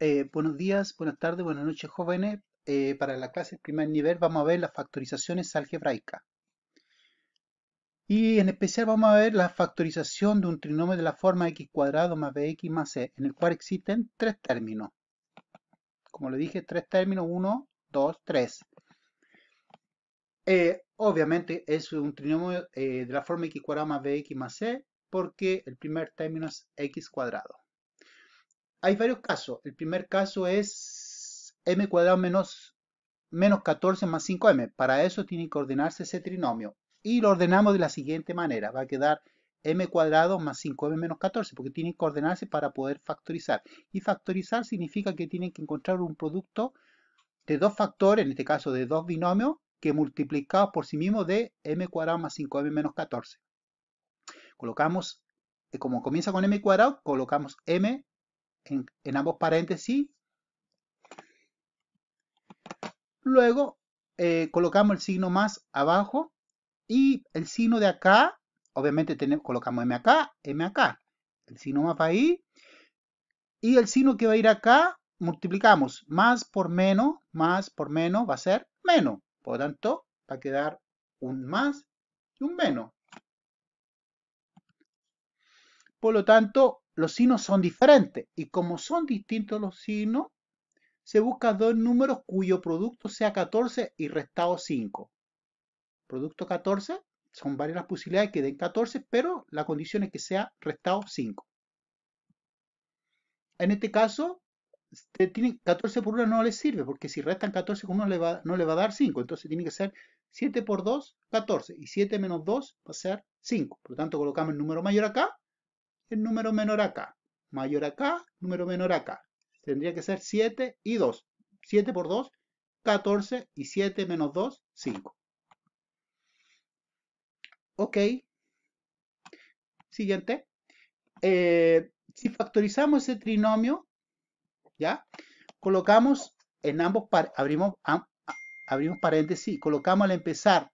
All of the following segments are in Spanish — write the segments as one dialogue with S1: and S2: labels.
S1: Eh, buenos días, buenas tardes, buenas noches jóvenes. Eh, para la clase de primer nivel vamos a ver las factorizaciones algebraicas. Y en especial vamos a ver la factorización de un trinomio de la forma x cuadrado más bx más c, en el cual existen tres términos. Como le dije, tres términos, uno, dos, tres. Eh, obviamente es un trinomio de la forma x cuadrado más bx más c, porque el primer término es x cuadrado hay varios casos. El primer caso es m cuadrado menos, 14 más 5m. Para eso tiene que ordenarse ese trinomio. Y lo ordenamos de la siguiente manera. Va a quedar m cuadrado más 5m menos 14, porque tiene que ordenarse para poder factorizar. Y factorizar significa que tienen que encontrar un producto de dos factores, en este caso de dos binomios, que multiplicados por sí mismos de m cuadrado más 5m menos 14. Colocamos, eh, como comienza con m cuadrado, colocamos m en, ambos paréntesis. Luego eh, colocamos el signo más abajo y el signo de acá, obviamente tenemos, colocamos M acá, M acá. El signo más ahí. Y el signo que va a ir acá, multiplicamos más por menos, más por menos va a ser menos. Por lo tanto, va a quedar un más y un menos. Por lo tanto, los signos son diferentes y como son distintos los signos, se busca dos números cuyo producto sea 14 y restado 5. Producto 14, son varias las posibilidades que den 14, pero la condición es que sea restado 5. En este caso, 14 por 1 no les sirve, porque si restan 14 con 1 no le va a dar 5, entonces tiene que ser 7 por 2, 14, y 7 menos 2 va a ser 5. Por lo tanto, colocamos el número mayor acá el número menor acá. Mayor acá, número menor acá. Tendría que ser 7 y 2. 7 por 2, 14 y 7 menos 2, 5. Ok. Siguiente. Eh, si factorizamos ese trinomio, ¿ya? Colocamos en ambos, abrimos, abrimos paréntesis, colocamos al empezar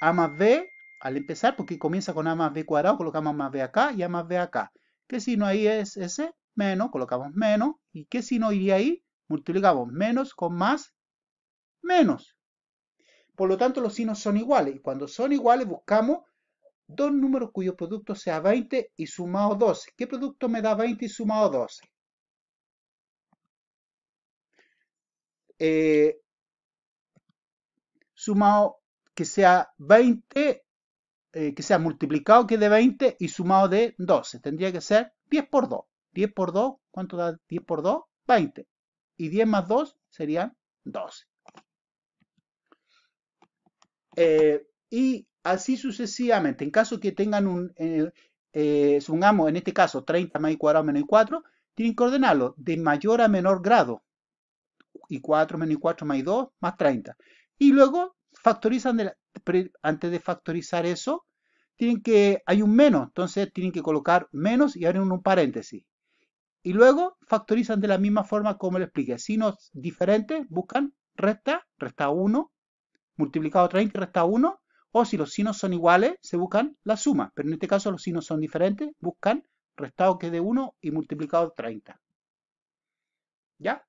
S1: a más b al empezar, porque comienza con a más b cuadrado, colocamos más b acá y a más b acá. ¿Qué signo ahí es ese? Menos, colocamos menos. ¿Y qué signo iría ahí? Multiplicamos menos con más, menos. Por lo tanto, los signos son iguales. Y cuando son iguales, buscamos dos números cuyo producto sea 20 y sumado 12. ¿Qué producto me da 20 y sumado 12? Eh, sumado que sea 20 eh, que sea multiplicado que de 20 y sumado de 12. Tendría que ser 10 por 2. 10 por 2, ¿cuánto da 10 por 2? 20. Y 10 más 2 serían 12. Eh, y así sucesivamente. En caso que tengan un, eh, eh sumamos en este caso 30 más y cuadrado menos y 4, tienen que ordenarlo de mayor a menor grado. Y 4 menos y 4 más y 2 más 30. Y luego factorizan de la, antes de factorizar eso, tienen que, hay un menos, entonces tienen que colocar menos y abren un paréntesis. Y luego factorizan de la misma forma como le expliqué. sinos diferentes, buscan resta, resta 1, multiplicado 30, resta 1. O si los signos son iguales, se buscan la suma. Pero en este caso los signos son diferentes, buscan restado que es de 1 y multiplicado 30. ¿Ya?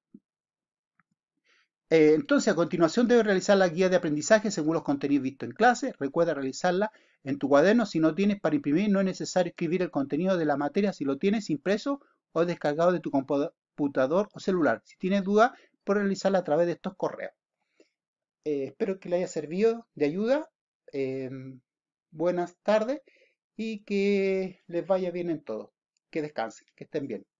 S1: Eh, entonces, a continuación debes realizar la guía de aprendizaje según los contenidos vistos en clase. Recuerda realizarla en tu cuaderno. Si no tienes para imprimir, no es necesario escribir el contenido de la materia si lo tienes impreso o descargado de tu computador o celular. Si tienes dudas, puedes realizarla a través de estos correos. Eh, espero que le haya servido de ayuda. Em, buenas tardes y que les vaya bien en todo. Que descansen, que estén bien.